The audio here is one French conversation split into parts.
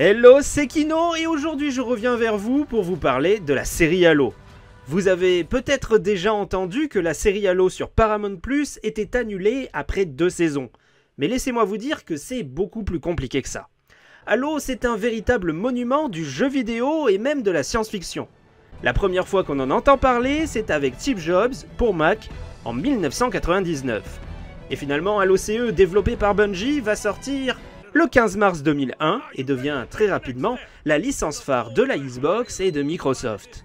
Hello, c'est Kino et aujourd'hui je reviens vers vous pour vous parler de la série Halo. Vous avez peut-être déjà entendu que la série Halo sur Paramount Plus était annulée après deux saisons. Mais laissez-moi vous dire que c'est beaucoup plus compliqué que ça. Halo, c'est un véritable monument du jeu vidéo et même de la science-fiction. La première fois qu'on en entend parler, c'est avec Steve Jobs pour Mac en 1999. Et finalement, Halo CE développé par Bungie va sortir le 15 mars 2001 et devient très rapidement la licence phare de la Xbox et de Microsoft.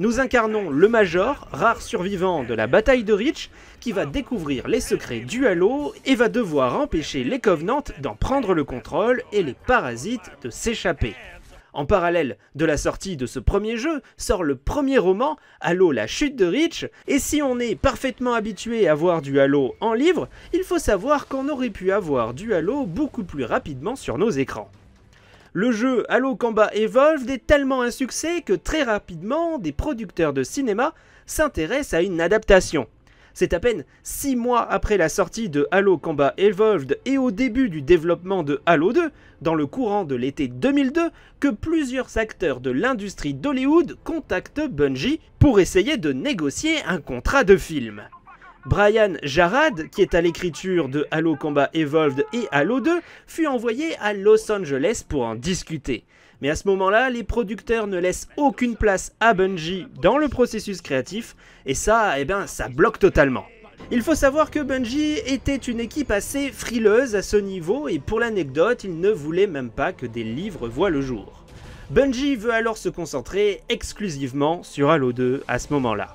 Nous incarnons le Major, rare survivant de la bataille de Reach, qui va découvrir les secrets du Halo et va devoir empêcher les Covenants d'en prendre le contrôle et les parasites de s'échapper. En parallèle de la sortie de ce premier jeu, sort le premier roman, Halo la chute de Reach, et si on est parfaitement habitué à voir du Halo en livre, il faut savoir qu'on aurait pu avoir du Halo beaucoup plus rapidement sur nos écrans. Le jeu Halo Combat Evolved est tellement un succès que très rapidement, des producteurs de cinéma s'intéressent à une adaptation. C'est à peine 6 mois après la sortie de Halo Combat Evolved et au début du développement de Halo 2, dans le courant de l'été 2002, que plusieurs acteurs de l'industrie d'Hollywood contactent Bungie pour essayer de négocier un contrat de film. Brian Jarad, qui est à l'écriture de Halo Combat Evolved et Halo 2, fut envoyé à Los Angeles pour en discuter. Mais à ce moment-là, les producteurs ne laissent aucune place à Bungie dans le processus créatif, et ça, eh ben, ça bloque totalement. Il faut savoir que Bungie était une équipe assez frileuse à ce niveau, et pour l'anecdote, il ne voulait même pas que des livres voient le jour. Bungie veut alors se concentrer exclusivement sur Halo 2 à ce moment-là.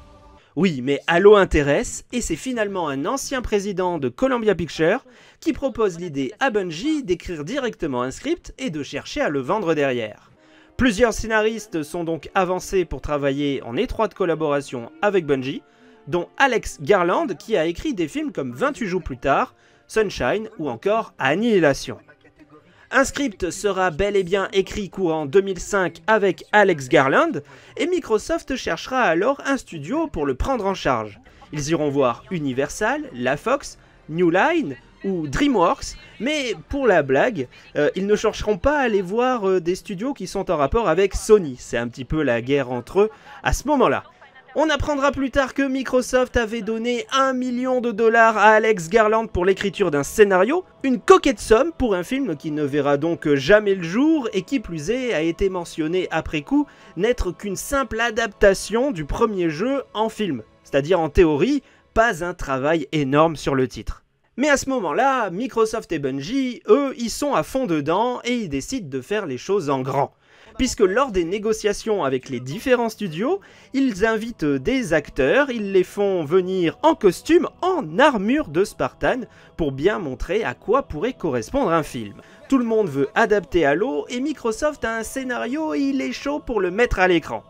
Oui, mais Halo intéresse, et c'est finalement un ancien président de Columbia Pictures qui propose l'idée à Bungie d'écrire directement un script et de chercher à le vendre derrière. Plusieurs scénaristes sont donc avancés pour travailler en étroite collaboration avec Bungie, dont Alex Garland qui a écrit des films comme 28 jours plus tard, Sunshine ou encore Annihilation. Un script sera bel et bien écrit courant 2005 avec Alex Garland, et Microsoft cherchera alors un studio pour le prendre en charge. Ils iront voir Universal, la Fox, New Line, ou DreamWorks, mais pour la blague, euh, ils ne chercheront pas à aller voir euh, des studios qui sont en rapport avec Sony. C'est un petit peu la guerre entre eux à ce moment-là. On apprendra plus tard que Microsoft avait donné 1 million de dollars à Alex Garland pour l'écriture d'un scénario, une coquette somme pour un film qui ne verra donc jamais le jour et qui plus est a été mentionné après coup n'être qu'une simple adaptation du premier jeu en film, c'est-à-dire en théorie pas un travail énorme sur le titre. Mais à ce moment-là, Microsoft et Bungie, eux, ils sont à fond dedans et ils décident de faire les choses en grand puisque lors des négociations avec les différents studios, ils invitent euh, des acteurs, ils les font venir en costume, en armure de Spartan, pour bien montrer à quoi pourrait correspondre un film. Tout le monde veut adapter Halo et Microsoft a un scénario et il est chaud pour le mettre à l'écran.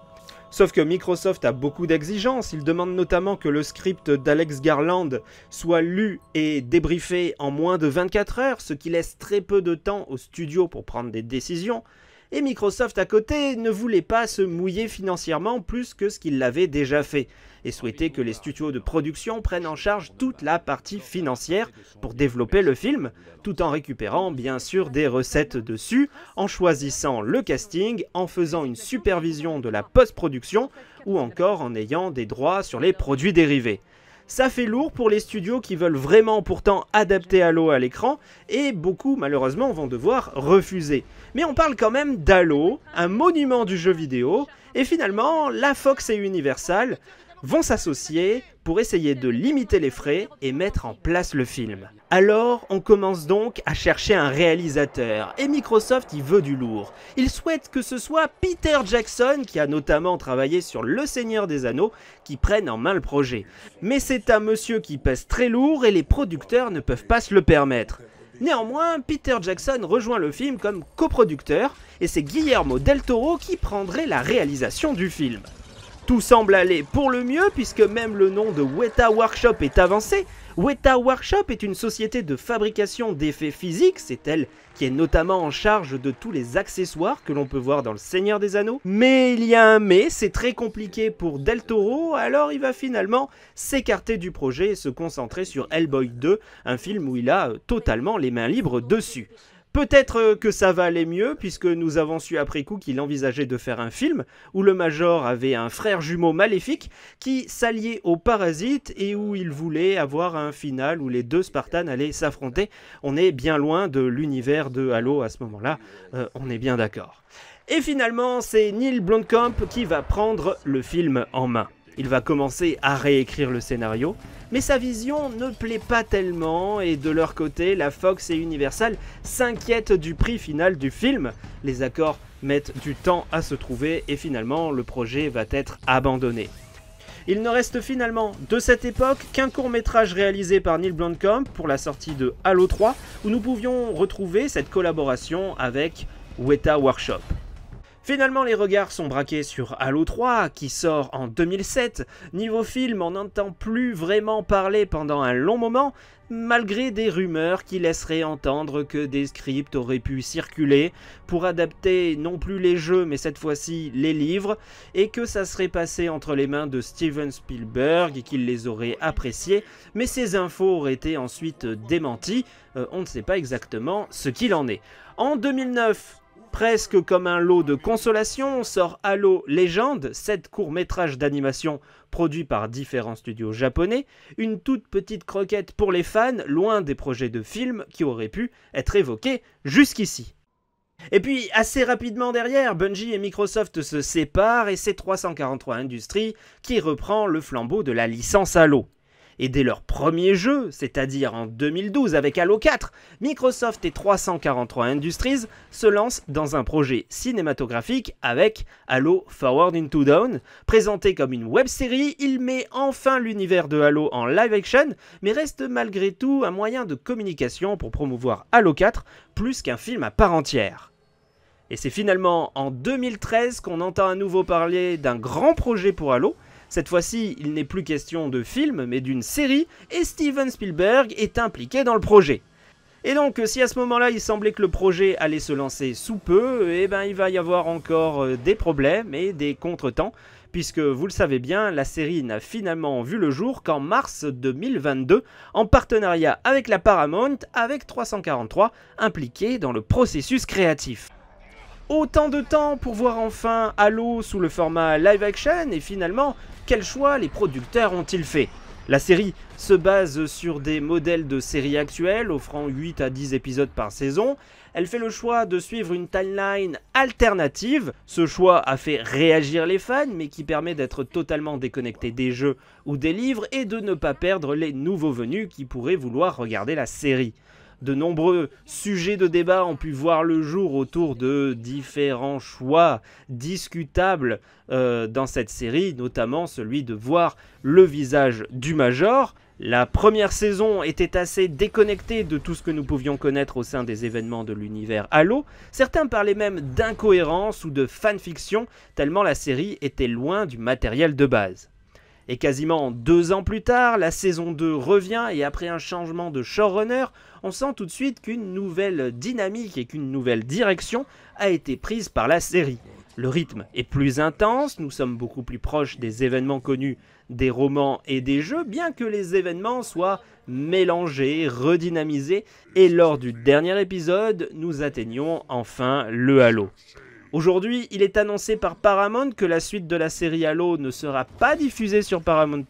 Sauf que Microsoft a beaucoup d'exigences, il demande notamment que le script d'Alex Garland soit lu et débriefé en moins de 24 heures, ce qui laisse très peu de temps aux studio pour prendre des décisions et Microsoft à côté ne voulait pas se mouiller financièrement plus que ce qu'il l'avait déjà fait, et souhaitait que les studios de production prennent en charge toute la partie financière pour développer le film, tout en récupérant bien sûr des recettes dessus, en choisissant le casting, en faisant une supervision de la post-production, ou encore en ayant des droits sur les produits dérivés. Ça fait lourd pour les studios qui veulent vraiment pourtant adapter Halo à l'écran, et beaucoup malheureusement vont devoir refuser. Mais on parle quand même d'Halo, un monument du jeu vidéo, et finalement la Fox et Universal vont s'associer pour essayer de limiter les frais et mettre en place le film. Alors, on commence donc à chercher un réalisateur, et Microsoft y veut du lourd. Il souhaite que ce soit Peter Jackson, qui a notamment travaillé sur Le Seigneur des Anneaux, qui prenne en main le projet. Mais c'est un monsieur qui pèse très lourd et les producteurs ne peuvent pas se le permettre. Néanmoins, Peter Jackson rejoint le film comme coproducteur, et c'est Guillermo del Toro qui prendrait la réalisation du film. Tout semble aller pour le mieux puisque même le nom de Weta Workshop est avancé. Weta Workshop est une société de fabrication d'effets physiques, c'est elle qui est notamment en charge de tous les accessoires que l'on peut voir dans le Seigneur des Anneaux. Mais il y a un mais, c'est très compliqué pour Del Toro, alors il va finalement s'écarter du projet et se concentrer sur Hellboy 2, un film où il a euh, totalement les mains libres dessus. Peut-être euh, que ça va aller mieux, puisque nous avons su après coup qu'il envisageait de faire un film où le Major avait un frère jumeau maléfique qui s'alliait au parasites et où il voulait avoir un final où les deux Spartans allaient s'affronter. On est bien loin de l'univers de Halo à ce moment-là, euh, on est bien d'accord. Et finalement, c'est Neil Blomkamp qui va prendre le film en main. Il va commencer à réécrire le scénario, mais sa vision ne plaît pas tellement et de leur côté, la Fox et Universal s'inquiètent du prix final du film. Les accords mettent du temps à se trouver et finalement le projet va être abandonné. Il ne reste finalement de cette époque qu'un court métrage réalisé par Neil Blomkamp pour la sortie de Halo 3 où nous pouvions retrouver cette collaboration avec Weta Workshop. Finalement, les regards sont braqués sur Halo 3, qui sort en 2007. Niveau film, on n'entend plus vraiment parler pendant un long moment, malgré des rumeurs qui laisseraient entendre que des scripts auraient pu circuler pour adapter non plus les jeux mais cette fois-ci les livres et que ça serait passé entre les mains de Steven Spielberg et qu'il les aurait appréciés mais ces infos auraient été ensuite démenties, euh, on ne sait pas exactement ce qu'il en est. En 2009, Presque comme un lot de consolation, sort Halo Légende, 7 courts-métrages d'animation produits par différents studios japonais, une toute petite croquette pour les fans, loin des projets de films qui auraient pu être évoqués jusqu'ici. Et puis, assez rapidement derrière, Bungie et Microsoft se séparent et c'est 343 Industries qui reprend le flambeau de la licence Halo. Et dès leur premier jeu, c'est-à-dire en 2012 avec Halo 4, Microsoft et 343 Industries se lancent dans un projet cinématographique avec Halo Forward into Dawn. Présenté comme une web série, il met enfin l'univers de Halo en live action, mais reste malgré tout un moyen de communication pour promouvoir Halo 4 plus qu'un film à part entière. Et c'est finalement en 2013 qu'on entend à nouveau parler d'un grand projet pour Halo, cette fois-ci, il n'est plus question de film, mais d'une série, et Steven Spielberg est impliqué dans le projet. Et donc, si à ce moment-là, il semblait que le projet allait se lancer sous peu, eh ben, il va y avoir encore euh, des problèmes et des contretemps, puisque vous le savez bien, la série n'a finalement vu le jour qu'en mars 2022, en partenariat avec la Paramount, avec 343 impliqués dans le processus créatif autant de temps pour voir enfin Halo sous le format live action et finalement, quel choix les producteurs ont-ils fait la série se base sur des modèles de séries actuelles, offrant 8 à 10 épisodes par saison. Elle fait le choix de suivre une timeline alternative. Ce choix a fait réagir les fans, mais qui permet d'être totalement déconnecté des jeux ou des livres et de ne pas perdre les nouveaux venus qui pourraient vouloir regarder la série de nombreux sujets de débat ont pu voir le jour autour de différents choix discutables euh, dans cette série, notamment celui de voir le visage du Major. La première saison était assez déconnectée de tout ce que nous pouvions connaître au sein des événements de l'univers Halo. Certains parlaient même d'incohérence ou de fanfiction, tellement la série était loin du matériel de base. Et quasiment deux ans plus tard, la saison 2 revient et après un changement de showrunner, on sent tout de suite qu'une nouvelle dynamique et qu'une nouvelle direction a été prise par la série. Le rythme est plus intense, nous sommes beaucoup plus proches des événements connus des romans et des jeux, bien que les événements soient mélangés, redynamisés, et lors du dernier épisode, nous atteignons enfin le halo. Aujourd'hui, il est annoncé par Paramount que la suite de la série Halo ne sera pas diffusée sur Paramount+.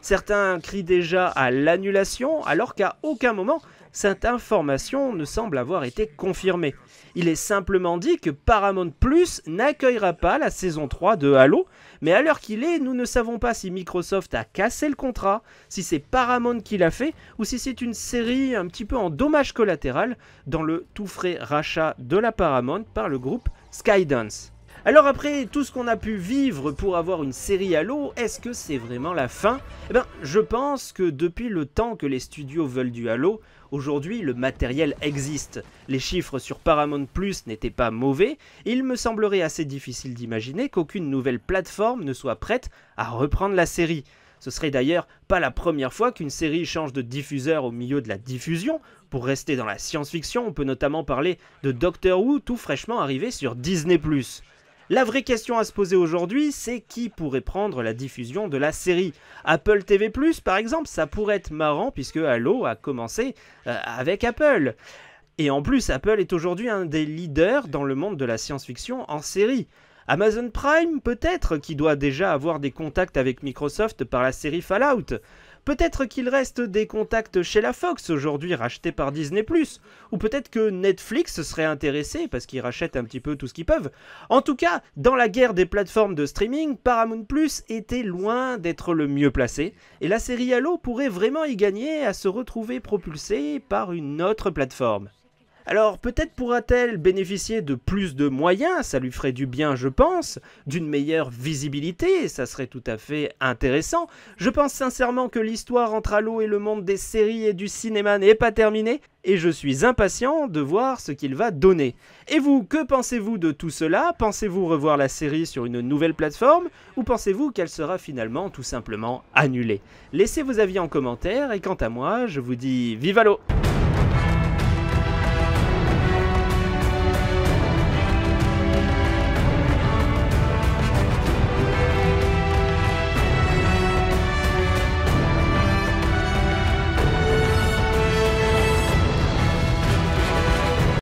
Certains crient déjà à l'annulation, alors qu'à aucun moment, cette information ne semble avoir été confirmée. Il est simplement dit que Paramount Plus n'accueillera pas la saison 3 de Halo, mais à l'heure qu'il est, nous ne savons pas si Microsoft a cassé le contrat, si c'est Paramount qui l'a fait, ou si c'est une série un petit peu en dommage collatéral dans le tout frais rachat de la Paramount par le groupe Skydance. Alors après tout ce qu'on a pu vivre pour avoir une série Halo, est-ce que c'est vraiment la fin Eh bien, je pense que depuis le temps que les studios veulent du Halo, aujourd'hui le matériel existe. Les chiffres sur Paramount Plus n'étaient pas mauvais, il me semblerait assez difficile d'imaginer qu'aucune nouvelle plateforme ne soit prête à reprendre la série. Ce serait d'ailleurs pas la première fois qu'une série change de diffuseur au milieu de la diffusion, pour rester dans la science-fiction, on peut notamment parler de Doctor Who tout fraîchement arrivé sur Disney ⁇ la vraie question à se poser aujourd'hui, c'est qui pourrait prendre la diffusion de la série Apple TV ⁇ par exemple, ça pourrait être marrant puisque Halo a commencé euh, avec Apple. Et en plus, Apple est aujourd'hui un des leaders dans le monde de la science-fiction en série. Amazon Prime peut-être, qui doit déjà avoir des contacts avec Microsoft par la série Fallout. Peut-être qu'il reste des contacts chez la Fox, aujourd'hui rachetés par Disney ⁇ ou peut-être que Netflix serait intéressé, parce qu'ils rachètent un petit peu tout ce qu'ils peuvent. En tout cas, dans la guerre des plateformes de streaming, Paramount Plus était loin d'être le mieux placé, et la série Halo pourrait vraiment y gagner à se retrouver propulsée par une autre plateforme. Alors peut-être pourra-t-elle bénéficier de plus de moyens, ça lui ferait du bien je pense, d'une meilleure visibilité, ça serait tout à fait intéressant. Je pense sincèrement que l'histoire entre Halo et le monde des séries et du cinéma n'est pas terminée, et je suis impatient de voir ce qu'il va donner. Et vous, que pensez-vous de tout cela Pensez-vous revoir la série sur une nouvelle plateforme Ou pensez-vous qu'elle sera finalement tout simplement annulée Laissez vos avis en commentaire, et quant à moi, je vous dis vive Halo